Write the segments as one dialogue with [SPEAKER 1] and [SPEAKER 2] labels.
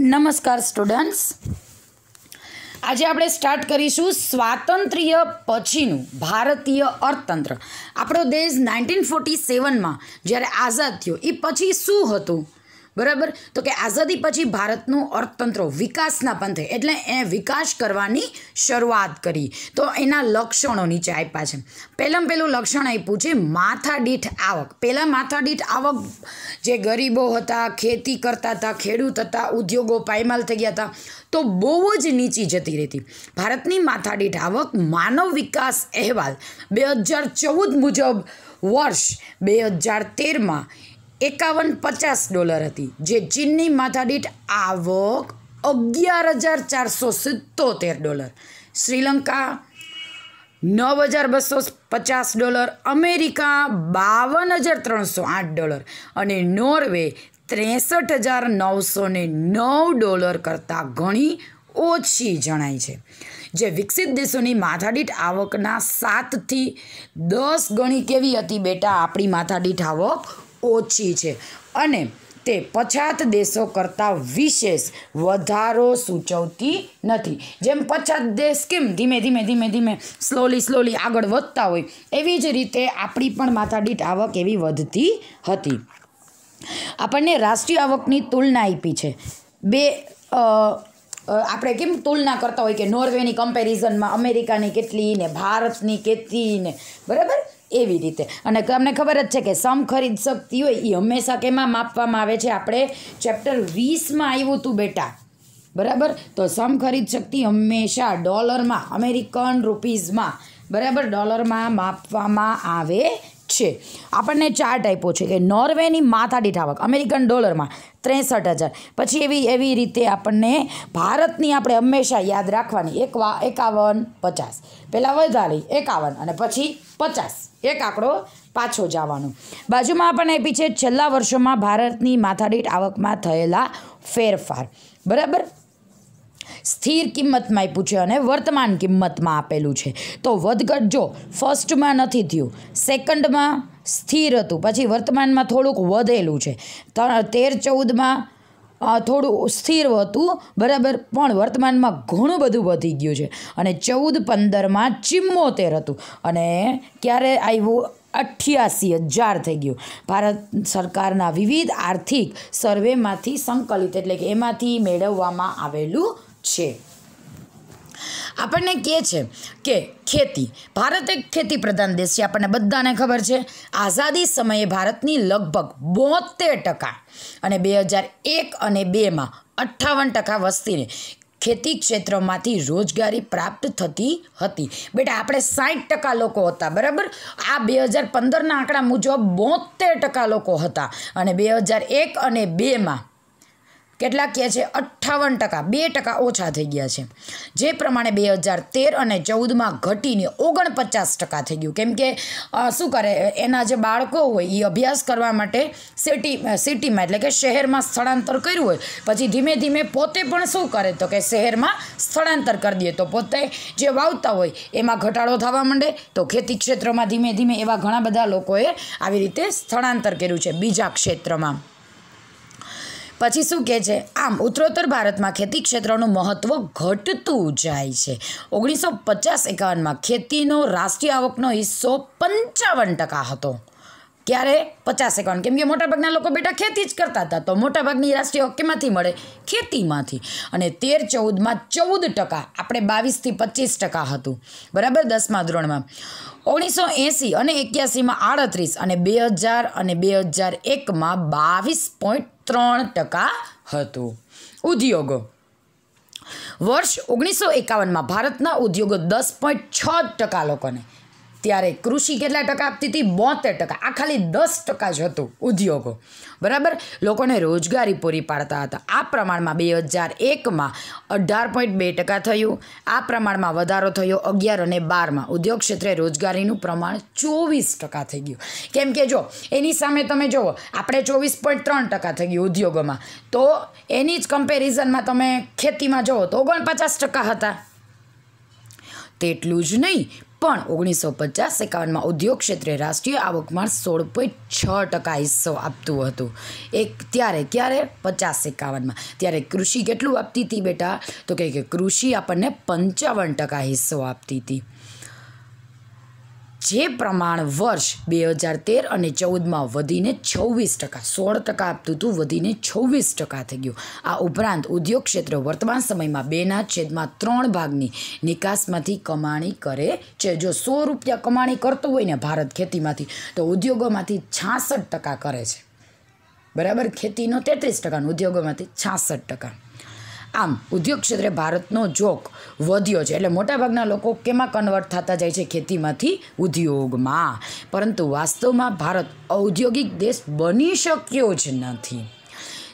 [SPEAKER 1] નમસ્કાર સ્ટુડન્ટ્સ આજે આપણે સ્ટાર્ટ કરીશું સ્વાતંત્ર્ય પછીનું ભારતીય અર્થતંત્ર આપણો દેશ નાઇન્ટીન ફોર્ટી સેવનમાં જ્યારે આઝાદ થયો એ પછી શું હતું બરાબર તો કે આઝાદી પછી ભારતનું અર્થતંત્ર વિકાસના પંથે એટલે એ વિકાસ કરવાની શરૂઆત કરી તો એના લક્ષણો નીચે આપ્યા છે પહેલાં પહેલું લક્ષણ આપ્યું છે માથાદીઠ આવક પહેલાં માથાદીઠ આવક જે ગરીબો હતા ખેતી કરતા હતા ખેડૂત હતા ઉદ્યોગો પાયમાલ થઈ ગયા હતા તો બહુ જ નીચી જતી રહેતી ભારતની માથાદીઠ આવક માનવ વિકાસ અહેવાલ બે હજાર ચૌદ મુજબ વર્ષ બે હજાર તેરમાં એકાવન પચાસ ડોલર હતી જે ચીનની માથાદીઠ આવક અગિયાર હજાર ચારસો સિત્તોતેર ડોલર શ્રીલંકા નવ હજાર બસો પચાસ ડોલર અમેરિકા બાવન હજાર ત્રણસો આઠ ડોલર અને નોર્વે ત્રેસઠ હજાર નવસો ને નવ ડોલર કરતાં ઘણી ઓછી જણાય છે જે વિકસિત દેશોની માથાદીઠ આવકના સાતથી દસ ગણી કેવી હતી બેટા આપણી માથાદીઠ આવક ઓછી છે અને તે પછાત દેશો કરતાં વિશેષ વધારો સૂચવતી નથી જેમ પછાત દેશ કેમ ધીમે ધીમે ધીમે ધીમે સ્લોલી સ્લોલી આગળ વધતા હોય એવી જ રીતે આપણી પણ માથાદીઠ આવક એવી વધતી હતી આપણને રાષ્ટ્રીય આવકની તુલના આપી છે બે આપણે કેમ તુલના કરતા હોય કે નોર્વેની કમ્પેરિઝનમાં અમેરિકાની કેટલી ને ભારતની કેટલી ને બરાબર એવી રીતે અને તમને ખબર જ છે કે સમ ખરીદ શક્તિ હોય એ હંમેશા કેમાં માપવામાં આવે છે આપણે ચેપ્ટર વીસમાં આવ્યું હતું બેટા બરાબર તો સમ ખરીદ શક્તિ હંમેશા ડોલરમાં અમેરિકન રૂપીઝમાં બરાબર ડોલરમાં માપવામાં આવે છે આપણને ચાર ટાઈપો છે કે નોર્વેની માથાદીઠ આવક અમેરિકન ડોલરમાં ત્રેસઠ હજાર પછી એવી એવી રીતે આપણને ભારતની આપણે હંમેશા યાદ રાખવાની એક વા એકાવન પચાસ પહેલાં વધારી એકાવન અને પછી પચાસ એક આંકડો પાછો જવાનો બાજુમાં આપણને આપી છે છેલ્લા વર્ષોમાં ભારતની માથાદીઠ આવકમાં થયેલા ફેરફાર બરાબર સ્થિર કિંમતમાં આપ્યું છે અને વર્તમાન કિંમતમાં આપેલું છે તો વધઘટ જો ફર્સ્ટમાં નથી થયું સેકન્ડમાં સ્થિર હતું પછી વર્તમાનમાં થોડુંક વધેલું છે તેર ચૌદમાં થોડું સ્થિર હતું બરાબર પણ વર્તમાનમાં ઘણું બધું વધી ગયું છે અને ચૌદ પંદરમાં ચિમ્મોતેર હતું અને ક્યારે આવ્યું અઠ્યાસી હજાર થઈ ગયું ભારત સરકારના વિવિધ આર્થિક સર્વેમાંથી સંકલિત એટલે કે એમાંથી મેળવવામાં આવેલું છે આપણને કહે છે કે ખેતી ભારત એક ખેતી પ્રધાન દેશ છે આપણને બધાને ખબર છે આઝાદી સમયે ભારતની લગભગ બોતેર ટકા અને બે હજાર એક અને બેમાં અઠ્ઠાવન ટકા વસ્તીને ખેતી ક્ષેત્રમાંથી રોજગારી પ્રાપ્ત થતી હતી બેટા આપણે સાઠ ટકા લોકો હતા બરાબર આ બે હજાર પંદરના આંકડા મુજબ બોતેર ટકા લોકો હતા અને બે હજાર એક અને બેમાં કેટલાક કહે છે અઠ્ઠાવન ટકા બે ટકા ઓછા થઈ ગયા છે જે પ્રમાણે બે હજાર તેર અને ચૌદમાં ઘટીને ઓગણપચાસ ટકા થઈ ગયું કેમકે શું કરે એના જે બાળકો હોય એ અભ્યાસ કરવા માટે સિટી સિટીમાં એટલે કે શહેરમાં સ્થળાંતર કર્યું હોય પછી ધીમે ધીમે પોતે પણ શું કરે તો કે શહેરમાં સ્થળાંતર કરી દે તો પોતે જે વાવતા હોય એમાં ઘટાડો થવા માંડે તો ખેતી ક્ષેત્રમાં ધીમે ધીમે એવા ઘણા બધા લોકોએ આવી રીતે સ્થળાંતર કર્યું છે બીજા ક્ષેત્રમાં પછી શું કહે છે આમ ઉત્તરોત્તર ભારતમાં ખેતી ક્ષેત્રનું મહત્ત્વ ઘટતું જાય છે ઓગણીસો પચાસ એકાવનમાં ખેતીનો રાષ્ટ્રીય આવકનો હિસ્સો પંચાવન ટકા હતો ક્યારે પચાસ એકાવન કેમ કે મોટાભાગના લોકો બેટા ખેતી જ કરતા હતા તો મોટાભાગની રાષ્ટ્રીય કેમાંથી મળે ખેતીમાંથી અને તેર ચૌદમાં ચૌદ ટકા આપણે બાવીસથી પચીસ ટકા હતું બરાબર દસમા ધોરણમાં ઓગણીસો એંસી અને એક્યાસીમાં આડત્રીસ અને બે હજાર અને બે હજાર એકમાં બાવીસ પોઈન્ટ ત્રણ ટકા હતું ઉદ્યોગો વર્ષ ઓગણીસો એકાવનમાં ભારતના ઉદ્યોગો દસ પોઈન્ટ છ ટકા લોકોને ત્યારે કૃષિ કેટલા ટકા આપતી હતી બોતેર ટકા આ ખાલી દસ ટકા જ હતું ઉદ્યોગો બરાબર લોકોને રોજગારી પૂરી પાડતા હતા આ પ્રમાણમાં બે હજાર એકમાં અઢાર પોઈન્ટ બે ટકા થયું આ પ્રમાણમાં વધારો થયો અગિયાર અને બારમાં ઉદ્યોગ ક્ષેત્રે રોજગારીનું પ્રમાણ ચોવીસ ટકા થઈ ગયું કેમ કે જો એની સામે તમે જુઓ આપણે ચોવીસ પોઈન્ટ ત્રણ ટકા થઈ ગયું ઉદ્યોગોમાં તો એની જ કમ્પેરિઝનમાં તમે ખેતીમાં જુઓ તો ઓગણપચાસ ટકા હતા તેટલું જ નહીં પણ ઓગણીસો પચાસ એકાવનમાં ઉદ્યોગ ક્ષેત્રે રાષ્ટ્રીય આવકમાં સોળ પોઈન્ટ છ ટકા હિસ્સો આપતું હતું એક ત્યારે ક્યારે પચાસ એકાવનમાં ત્યારે કૃષિ કેટલું આપતી હતી બેટા તો કે કૃષિ આપણને પંચાવન ટકા હિસ્સો આપતી હતી જે પ્રમાણ વર્ષ બે હજાર તેર અને ચૌદમાં વધીને છવ્વીસ ટકા સોળ ટકા આપતું હતું વધીને છવ્વીસ ટકા થઈ ગયું આ ઉપરાંત ઉદ્યોગ ક્ષેત્ર વર્તમાન સમયમાં બેના છેદમાં ત્રણ ભાગની નિકાસમાંથી કમાણી કરે છે જો સો રૂપિયા કમાણી કરતું હોય ને ભારત ખેતીમાંથી તો ઉદ્યોગોમાંથી છાસઠ ટકા કરે છે બરાબર ખેતીનો તેત્રીસ ટકાનો ઉદ્યોગોમાંથી છાસઠ ટકા આમ ઉદ્યોગ ક્ષેત્રે ભારતનો જોક વધ્યો છે એટલે મોટાભાગના લોકો કેમાં કન્વર્ટ થતા જાય છે ખેતીમાંથી ઉદ્યોગમાં પરંતુ વાસ્તવમાં ભારત ઔદ્યોગિક દેશ બની શક્યો જ નથી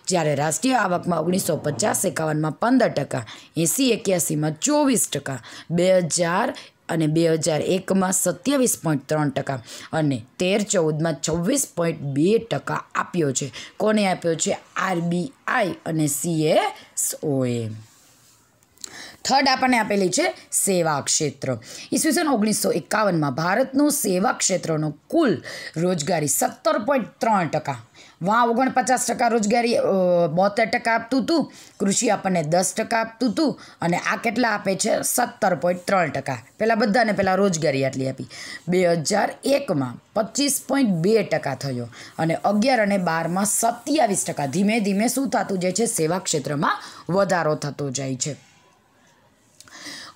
[SPEAKER 1] જ્યારે રાષ્ટ્રીય આવકમાં ઓગણીસો પચાસ એકાવનમાં પંદર ટકા એંસી એક્યાસીમાં ચોવીસ ટકા બે હજાર અને બે હજાર એકમાં સત્યાવીસ પોઈન્ટ ત્રણ ટકા અને તેર ચૌદમાં છવ્વીસ પોઈન્ટ બે ટકા આપ્યો છે કોને આપ્યો છે આરબીઆઈ અને સીએસઓએ થર્ડ આપણને આપેલી છે સેવા ક્ષેત્ર ઈસવીસન ઓગણીસો એકાવનમાં ભારતનું સેવા ક્ષેત્રનો કુલ રોજગારી સત્તર પોઈન્ટ ત્રણ ટકા વા ઓગણપચાસ ટકા રોજગારી બોતેર ટકા આપતું હતું કૃષિ આપણને દસ ટકા આપતું હતું અને આ કેટલા આપે છે સત્તર પોઈન્ટ ત્રણ ટકા પહેલાં બધાને પહેલાં રોજગારી આટલી આપી બે હજાર એકમાં પચીસ પોઈન્ટ બે ટકા થયો અને અગિયાર અને બારમાં સત્યાવીસ ટકા ધીમે ધીમે શું થતું જાય છે સેવા ક્ષેત્રમાં વધારો થતો જાય છે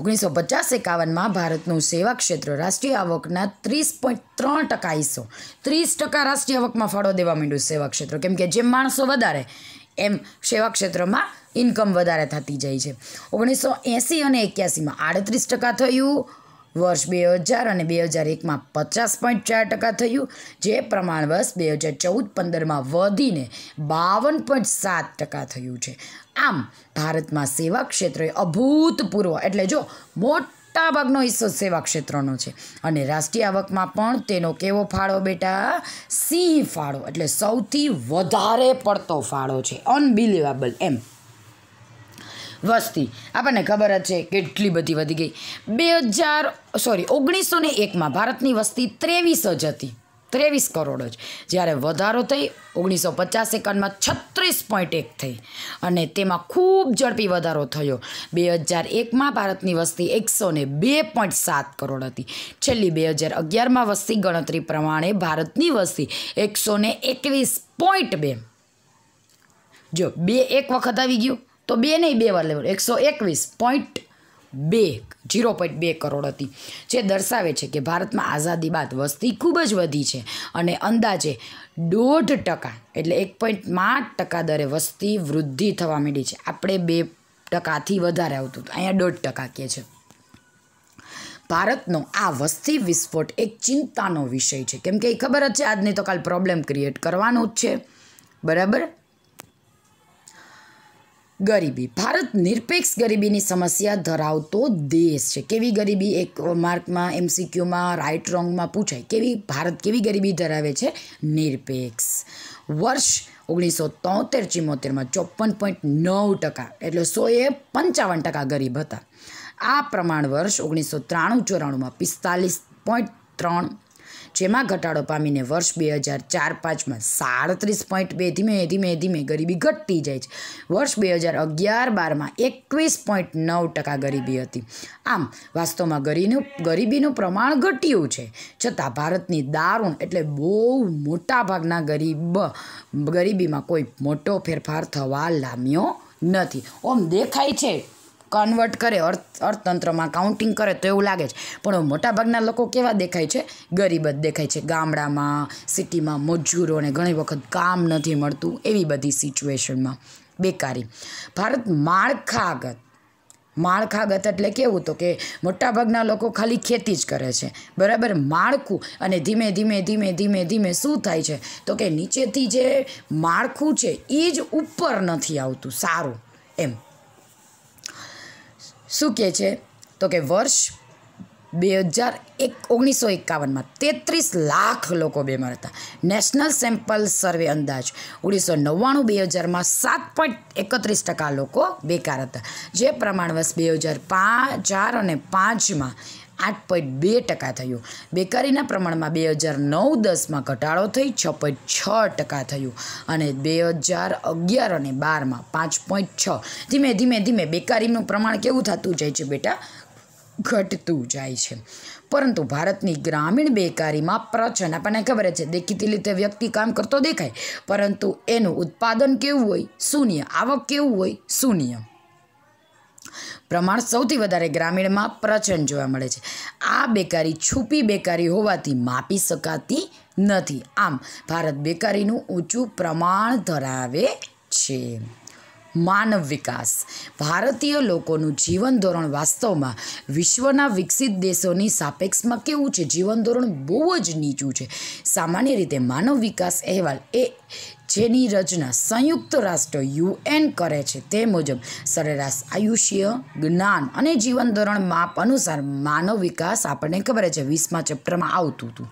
[SPEAKER 1] ઓગણીસો પચાસ એકાવનમાં ભારતનું સેવા ક્ષેત્ર રાષ્ટ્રીય આવકના ત્રીસ પોઈન્ટ ત્રણ ટકા હિસ્સો ત્રીસ ટકા રાષ્ટ્રીય આવકમાં ફાળો દેવા માંડ્યું સેવા ક્ષેત્ર કેમ કે જેમ માણસો વધારે એમ સેવા ક્ષેત્રમાં ઇન્કમ વધારે થતી જાય છે ઓગણીસો એંસી અને એક્યાસીમાં આડત્રીસ ટકા થયું વર્ષ બે હજાર અને બે હજાર એકમાં પચાસ પોઈન્ટ ચાર ટકા થયું જે પ્રમાણ વર્ષ બે હજાર ચૌદ પંદરમાં વધીને બાવન પોઈન્ટ સાત ટકા થયું છે આમ ભારતમાં સેવા ક્ષેત્રે અભૂતપૂર્વ એટલે જો મોટા ભાગનો હિસ્સો સેવા ક્ષેત્રનો છે અને રાષ્ટ્રીય આવકમાં પણ તેનો કેવો ફાળો બેટા સિંહ ફાળો એટલે સૌથી વધારે પડતો ફાળો છે અનબિલિવેબલ એમ વસ્તી આપણને ખબર જ છે કેટલી બધી વધી ગઈ બે હજાર સોરી ઓગણીસો ને એકમાં ભારતની વસ્તી ત્રેવીસ જ હતી ત્રેવીસ કરોડ જ જ્યારે વધારો થઈ ઓગણીસો પચાસ એકાવનમાં છત્રીસ પોઈન્ટ એક થઈ અને તેમાં ખૂબ ઝડપી વધારો થયો બે હજાર એકમાં ભારતની વસ્તી એકસો ને બે પોઈન્ટ સાત કરોડ હતી છેલ્લી બે હજાર અગિયારમાં વસ્તી ગણતરી પ્રમાણે ભારતની વસ્તી એકસો ને એકવીસ પોઈન્ટ બે જો બે એક વખત આવી ગયું તો બે નહીં બે વાર લેવાનું એકસો એકવીસ પોઈન્ટ બે જીરો પોઈન્ટ બે કરોડ હતી જે દર્શાવે છે કે ભારતમાં આઝાદી બાદ વસ્તી ખૂબ જ વધી છે અને અંદાજે દોઢ ટકા એટલે એક પોઈન્ટ પાંચ ટકા દરે વસ્તી વૃદ્ધિ થવા માંડી છે આપણે બે ટકાથી વધારે આવતું હતું અહીંયા દોઢ ટકા કહે છે ભારતનો આ વસ્તી વિસ્ફોટ એક ચિંતાનો વિષય છે કેમ કે એ ખબર જ છે આજની તો કાલ પ્રોબ્લેમ ક્રિએટ કરવાનો જ છે બરાબર ગરીબી ભારત નિરપેક્ષ ગરીબીની સમસ્યા ધરાવતો દેશ છે કેવી ગરીબી એક માર્કમાં એમસીક્યુમાં રાઇટ રોંગમાં પૂછાય કેવી ભારત કેવી ગરીબી ધરાવે છે નિરપેક્ષ વર્ષ ઓગણીસો તોતેર ચિમોતેરમાં ચોપન પોઈન્ટ નવ ટકા એટલે સોએ પંચાવન ટકા ગરીબ હતા આ પ્રમાણ વર્ષ ઓગણીસો ત્રાણું ચોરાણુંમાં પિસ્તાલીસ પોઈન્ટ ત્રણ જેમાં ઘટાડો પામીને વર્ષ બે હજાર ચાર પાંચમાં સાડત્રીસ પોઈન્ટ બે ધીમે ધીમે ધીમે ગરીબી ઘટતી જાય છે વર્ષ બે હજાર અગિયાર બારમાં એકવીસ પોઈન્ટ નવ ટકા ગરીબી હતી આમ વાસ્તવમાં ગરીનું ગરીબીનું પ્રમાણ ઘટ્યું છે છતાં ભારતની દારૂણ એટલે બહુ મોટા ભાગના ગરીબ ગરીબીમાં કોઈ મોટો ફેરફાર થવા લામ્યો નથી ઓમ દેખાય છે કન્વર્ટ કરે અર્થ અર્થતંત્રમાં કાઉન્ટિંગ કરે તો એવું લાગે છે પણ મોટાભાગના લોકો કેવા દેખાય છે ગરીબ જ દેખાય છે ગામડામાં સિટીમાં મજૂરોને ઘણી વખત કામ નથી મળતું એવી બધી સિચ્યુએશનમાં બેકારી ભારત માળખાગત માળખાગત એટલે કેવું તો કે મોટાભાગના લોકો ખાલી ખેતી જ કરે છે બરાબર માળખું અને ધીમે ધીમે ધીમે ધીમે ધીમે શું થાય છે તો કે નીચેથી જે માળખું છે એ જ ઉપર નથી આવતું સારું એમ શું કહે છે તો કે વર્ષ બે હજાર એક ઓગણીસો એકાવનમાં તેત્રીસ લાખ લોકો બીમાર હતા નેશનલ સેમ્પલ સર્વે અંદાજ ઓગણીસો નવ્વાણું બે હજારમાં સાત પોઈન્ટ એકત્રીસ ટકા લોકો બેકાર હતા જે પ્રમાણ વર્ષ બે હજાર પાંચ ચાર અને પાંચમાં આઠ પોઈન્ટ બે ટકા થયું બેકારીના પ્રમાણમાં બે હજાર નવ દસમાં ઘટાડો થઈ છ પોઈન્ટ છ ટકા થયું અને બે હજાર અગિયાર અને બારમાં પાંચ પોઈન્ટ છ ધીમે ધીમે ધીમે બેકારીનું પ્રમાણ કેવું થતું જાય છે બેટા ઘટતું જાય છે પરંતુ ભારતની ગ્રામીણ બેકારીમાં પ્રચન આપણને ખબર છે દેખીતી રીતે વ્યક્તિ કામ કરતો દેખાય પરંતુ એનું ઉત્પાદન કેવું હોય શૂન્ય આવક કેવું હોય શૂન્ય પ્રમાણ સૌથી વધારે ગ્રામીણમાં પ્રચંડ જોવા મળે છે આ બેકારી છુપી બેકારી હોવાથી માપી શકાતી નથી આમ ભારત બેકારીનું ઊંચું પ્રમાણ ધરાવે છે માનવ વિકાસ ભારતીય લોકોનું જીવન ધોરણ વાસ્તવમાં વિશ્વના વિકસિત દેશોની સાપેક્ષમાં કેવું છે જીવન ધોરણ બહુ જ નીચું છે સામાન્ય રીતે માનવ વિકાસ અહેવાલ એ જેની રચના સંયુક્ત રાષ્ટ્ર યુએન કરે છે તે મુજબ સરેરાશ આયુષ્ય જ્ઞાન અને જીવન ધોરણ માપ અનુસાર માનવ વિકાસ આપણને ખબર છે વીસમા ચેપ્ટરમાં આવતું હતું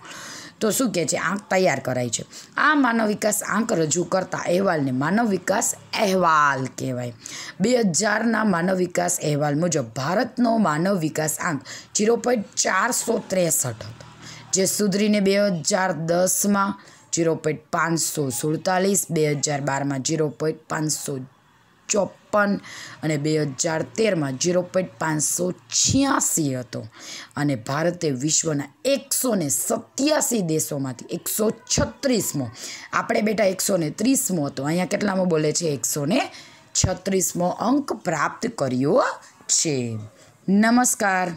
[SPEAKER 1] તો શું કહે છે આંક તૈયાર કરાય છે આ માનવ વિકાસ આંક રજૂ કરતા અહેવાલને માનવ વિકાસ અહેવાલ કહેવાય બે હજારના માનવ વિકાસ અહેવાલ મુજબ ભારતનો માનવ વિકાસ આંક ઝીરો પોઈન્ટ ચારસો ત્રેસઠ હતો જે સુધરીને બે હજાર દસમાં જીરો પોઈન્ટ પાંચસો સુડતાલીસ બે હજાર બારમાં જીરો પોઈન્ટ પાંચસો ચોપન અને બે હજાર તેરમાં જીરો પોઈન્ટ પાંચસો છ્યાસી હતો અને ભારતે વિશ્વના એકસો ને સત્યાસી દેશોમાંથી એકસો છત્રીસમો આપણે બેટા એકસો ને ત્રીસમો હતો અહીંયા કેટલામાં બોલે છે એકસો ને છત્રીસમો અંક પ્રાપ્ત કર્યો છે નમસ્કાર